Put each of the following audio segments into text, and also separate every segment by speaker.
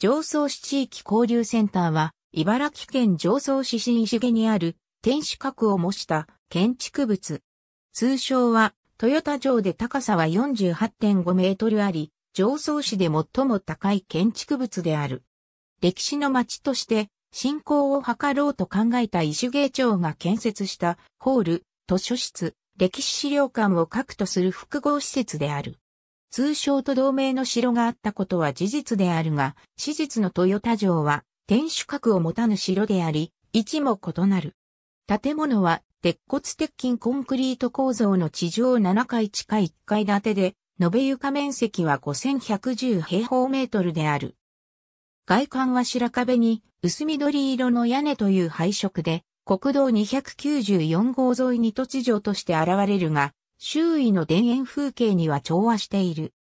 Speaker 1: 上総市地域交流センターは、茨城県上総市新石毛にある天守閣を模した建築物。通称は、豊田城で高さは48.5メートルあり、上総市で最も高い建築物である。歴史の町として振興を図ろうと考えた石毛町が建設したホール、図書室、歴史資料館を核とする複合施設である。通称と同盟の城があったことは事実であるが、史実の豊田城は天守閣を持たぬ城であり、位置も異なる。建物は鉄骨鉄筋コンクリート構造の地上7階地下1階建てで、延べ床面積は5110平方メートルである。外観は白壁に薄緑色の屋根という配色で、国道294号沿いに突如として現れるが、周囲の田園風景には調和している。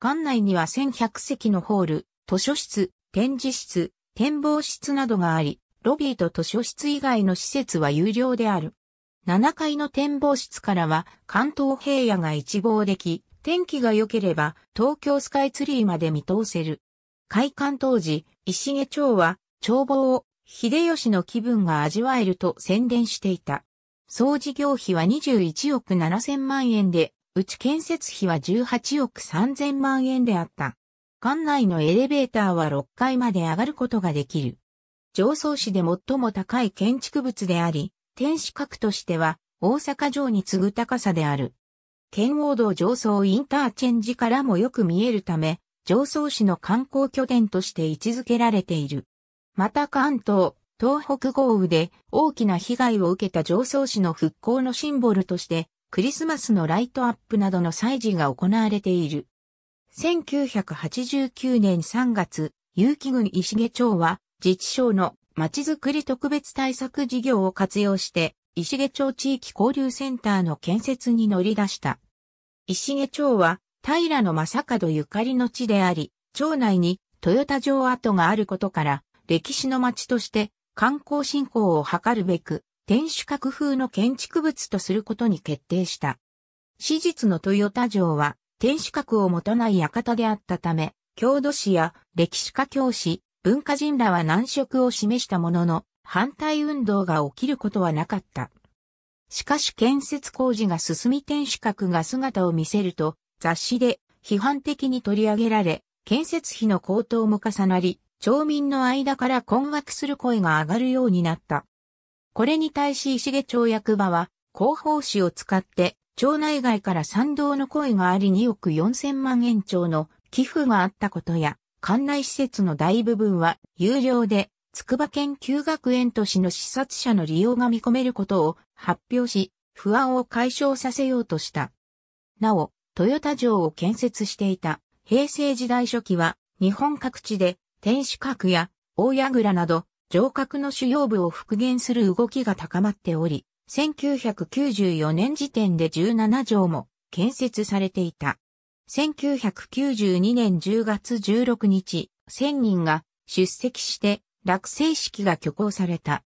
Speaker 1: 館内には1100席のホール、図書室、展示室、展望室などがあり、ロビーと図書室以外の施設は有料である。7階の展望室からは関東平野が一望でき、天気が良ければ東京スカイツリーまで見通せる。開館当時、石毛町は眺望を秀吉の気分が味わえると宣伝していた。総事業費は21億7000万円で、うち建設費は18億3000万円であった。館内のエレベーターは6階まで上がることができる。上層市で最も高い建築物であり、天守閣としては大阪城に次ぐ高さである。圏央道上層インターチェンジからもよく見えるため、上層市の観光拠点として位置づけられている。また関東、東北豪雨で大きな被害を受けた常総市の復興のシンボルとして、クリスマスのライトアップなどの祭事が行われている。1989年3月、有機郡石毛町は、自治省のまちづくり特別対策事業を活用して、石毛町地域交流センターの建設に乗り出した。石毛町は、平野正門ゆかりの地であり、町内に豊田城跡があることから、歴史の町として観光振興を図るべく、天守閣風の建築物とすることに決定した。史実の豊田城は、天守閣を持たない館であったため、郷土史や歴史家教師、文化人らは難色を示したものの、反対運動が起きることはなかった。しかし建設工事が進み天守閣が姿を見せると、雑誌で批判的に取り上げられ、建設費の高騰も重なり、町民の間から困惑する声が上がるようになった。これに対し石毛町役場は、広報誌を使って、町内外から賛同の声があり2億4千万円超の寄付があったことや、館内施設の大部分は有料で、筑波研究学園都市の視察者の利用が見込めることを発表し、不安を解消させようとした。なお、豊田城を建設していた平成時代初期は、日本各地で天守閣や大櫓など、城郭の主要部を復元する動きが高まっており、1994年時点で17条も建設されていた。1992年10月16日、1000人が出席して落成式が挙行された。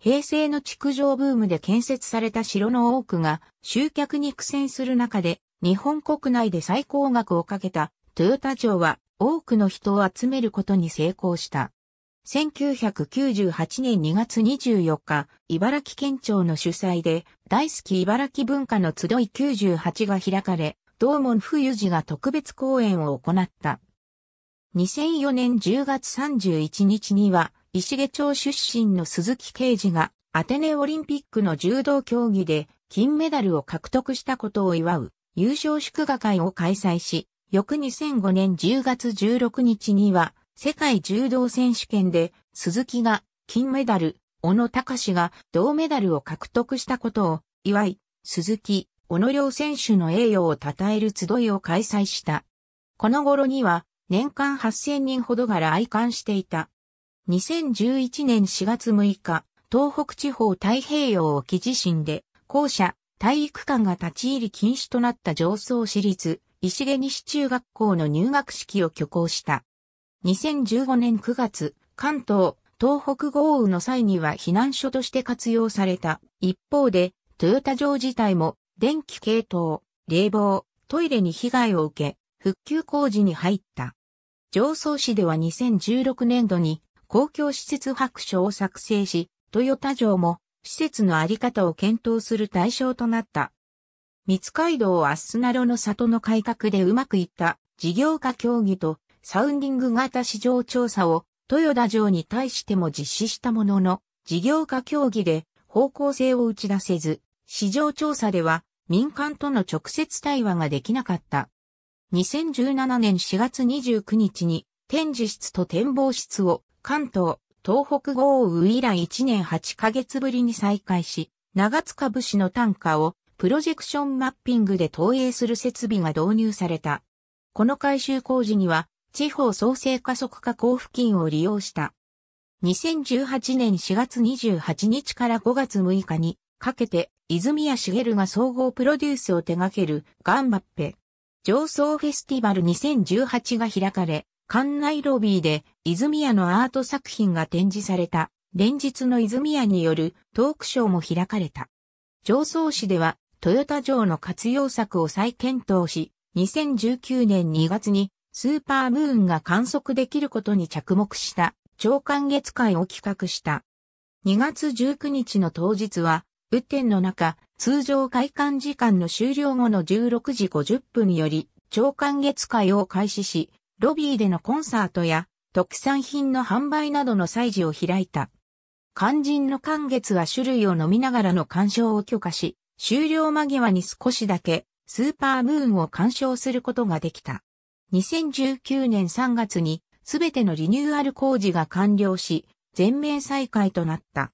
Speaker 1: 平成の築城ブームで建設された城の多くが集客に苦戦する中で日本国内で最高額をかけたトヨタ城は多くの人を集めることに成功した。1998年2月24日、茨城県庁の主催で、大好き茨城文化の集い98が開かれ、道門冬寺が特別公演を行った。2004年10月31日には、石毛町出身の鈴木啓治が、アテネオリンピックの柔道競技で、金メダルを獲得したことを祝う、優勝祝賀会を開催し、翌2005年10月16日には、世界柔道選手権で、鈴木が金メダル、小野隆が銅メダルを獲得したことを、祝い、鈴木、小野良選手の栄誉を称える集いを開催した。この頃には、年間8000人ほどが来館していた。2011年4月6日、東北地方太平洋沖地震で、校舎、体育館が立ち入り禁止となった上層市立石毛西中学校の入学式を挙行した。2015年9月、関東、東北豪雨の際には避難所として活用された。一方で、豊田城自体も、電気系統、冷房、トイレに被害を受け、復旧工事に入った。上総市では2016年度に公共施設白書を作成し、豊田城も施設のあり方を検討する対象となった。三街道アッスナロの里の改革でうまくいった事業化協議とサウンディング型市場調査を豊田城に対しても実施したものの事業化協議で方向性を打ち出せず市場調査では民間との直接対話ができなかった。2017年4月29日に展示室と展望室を関東、東北豪雨以来1年8ヶ月ぶりに再開し、長塚武士の短歌をプロジェクションマッピングで投影する設備が導入された。この改修工事には、地方創生加速化交付金を利用した。2018年4月28日から5月6日にかけて、泉谷茂が総合プロデュースを手掛けるガンバッペ。上層フェスティバル2018が開かれ、館内ロビーで泉谷のアート作品が展示された。連日の泉谷によるトークショーも開かれた。上層市ではトヨタ城の活用策を再検討し、2019年2月にスーパームーンが観測できることに着目した長官月会を企画した。2月19日の当日は、雨天の中、通常開館時間の終了後の16時50分より、長官月会を開始し、ロビーでのコンサートや、特産品の販売などの祭事を開いた。肝心の寒月は種類を飲みながらの鑑賞を許可し、終了間際に少しだけスーパームーンを鑑賞することができた。2019年3月にすべてのリニューアル工事が完了し、全面再開となった。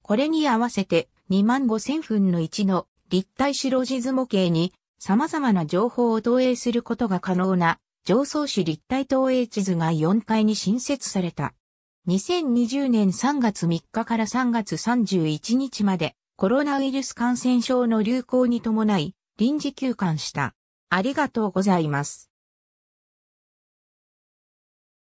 Speaker 1: これに合わせて25000分の1の立体白地図模型に様々な情報を投影することが可能な上層市立体投影地図が4階に新設された。2020年3月3日から3月31日までコロナウイルス感染症の流行に伴い臨時休館した。ありがとうございます。